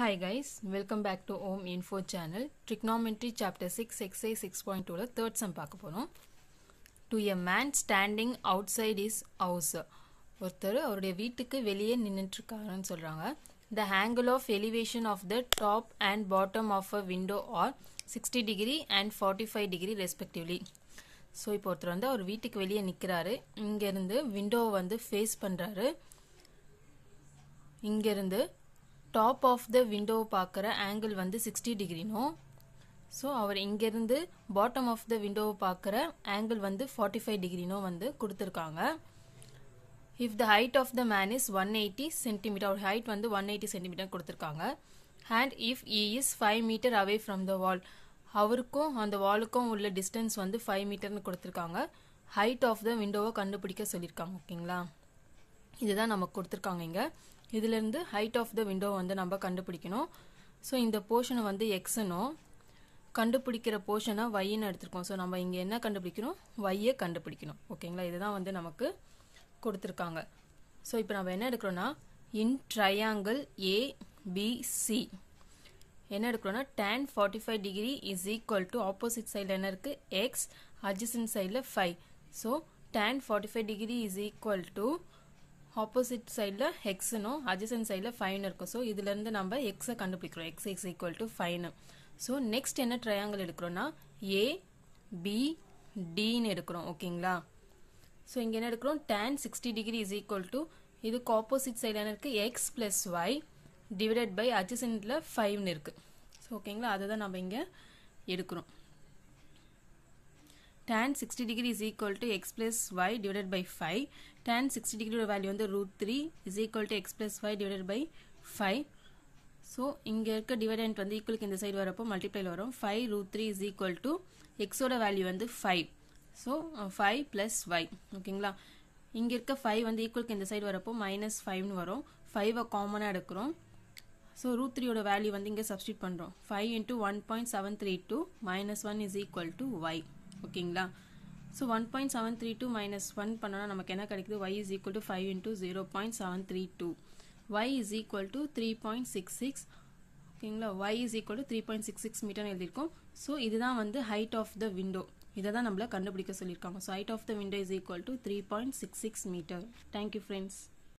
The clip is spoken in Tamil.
hi guys welcome back to Om info channel trigonometry chapter six எக்ஸை சிக்ஸ் பாயிண்ட் டூவில் தேர்ட் சம் பார்க்க போகிறோம் to a man standing outside his house ஒருத்தர் அவருடைய வீட்டுக்கு வெளியே நின்றுட்டுருக்காருன்னு சொல்கிறாங்க the angle of elevation of the top and bottom of a window are sixty degree and forty five degree respectively so இப்போ ஒருத்தர் வந்து அவர் வீட்டுக்கு வெளியே நிற்கிறாரு இங்கேருந்து விண்டோவை வந்து ஃபேஸ் பண்ணுறாரு இங்கேருந்து டாப் ஆஃப் த விண்டோவை பார்க்குற ஆங்கிள் வந்து சிக்ஸ்டி டிகிரினும் ஸோ அவர் இங்கேருந்து பாட்டம் ஆஃப் த விண்டோவை பார்க்குற ஆங்கிள் வந்து ஃபார்ட்டி ஃபைவ் டிகிரினும் வந்து கொடுத்துருக்காங்க if the height of the man is one eighty centimetre அவர் ஹைட் வந்து ஒன் எயிட்டி சென்டிமீட்டர் கொடுத்துருக்காங்க and if he is five metre away from the wall அவருக்கும் அந்த வாலுக்கும் உள்ள டிஸ்டன்ஸ் வந்து ஃபைவ் மீட்டர்னு கொடுத்துருக்காங்க ஹைட் ஆஃப் த விண்டோவை கண்டுபிடிக்க சொல்லியிருக்காங்க ஓகேங்களா இதுதான் நமக்கு கொடுத்துருக்காங்க இங்கே இதுலேருந்து ஹைட் ஆஃப் த விண்டோ வந்து நம்ம கண்டுபிடிக்கணும் ஸோ இந்த போர்ஷனை வந்து எக்ஸனும் கண்டுபிடிக்கிற போர்ஷனை ஒய்ன்னு எடுத்திருக்கோம் ஸோ நம்ம இங்கே என்ன கண்டுபிடிக்கணும் வையை கண்டுபிடிக்கணும் ஓகேங்களா இதுதான் வந்து நமக்கு கொடுத்துருக்காங்க ஸோ இப்போ நம்ம என்ன எடுக்கிறோன்னா இன் ட்ரையாங்கிள் ஏபிசி என்ன எடுக்கிறோன்னா tan forty five degree is equal to opposite சைடில் என்ன இருக்குது எக்ஸ் அட்ஜசன் சைடில் five so tan forty five degree is equal to opposite சைடில் ஹெக்ஸுனும் அஜசன் சைடில் ஃபைன் இருக்கும் ஸோ இதுலேருந்து நம்ம எக்ஸை கண்டுபிடிக்கிறோம் x x equal to five so next என்ன triangle எடுக்கிறோன்னா ஏ a, b, எடுக்கிறோம் ஓகேங்களா ஸோ இங்கே என்ன எடுக்கிறோம் tan sixty degree is equal to இதுக்கு ஆப்போசிட் சைடில் என்ன இருக்குது X plus y divided by அஜசன்ட்டில் ஃபைவ்னு இருக்குது ஸோ ஓகேங்களா அதை தான் நம்ம இங்கே எடுக்கிறோம் tan 60 degree is equal to x plus y divided by 5 tan 60 degree value வந்து root 3 is equal to x plus y divided by 5 so இங்க இருக்க dividend வந்து equal இந்த side வரப்போ multiply வரும் 5 root 3 is equal to x ஓட value வந்து 5 so 5 plus y ஓகேங்களா இங்க இருக்க 5 வந்து equal இந்த சைடு வரப்போ minus 5 வரும் 5 காமனாக எடுக்கிறோம் ஸோ ரூட் த்ரீயோட வேல்யூ வந்து இங்கே சப்ஸ்டியூட் பண்ணுறோம் five into one point seven three two minus one is equal to ஓகேங்களா so one point seven three two minus one பண்ணோன்னா நமக்கு என்ன கிடைக்குது y is equal to five into zero point seven three two y is equal to three point six six ஓகேங்களா y is equal to three point six six metre எழுதியிருக்கோம் ஸோ இதுதான் வந்து ஹைட் ஆஃப் த விண்டோ இதை தான் நம்மளை கண்டுபிடிக்க சொல்லியிருக்காங்க so height of the window is equal to three point six six metre thank you friends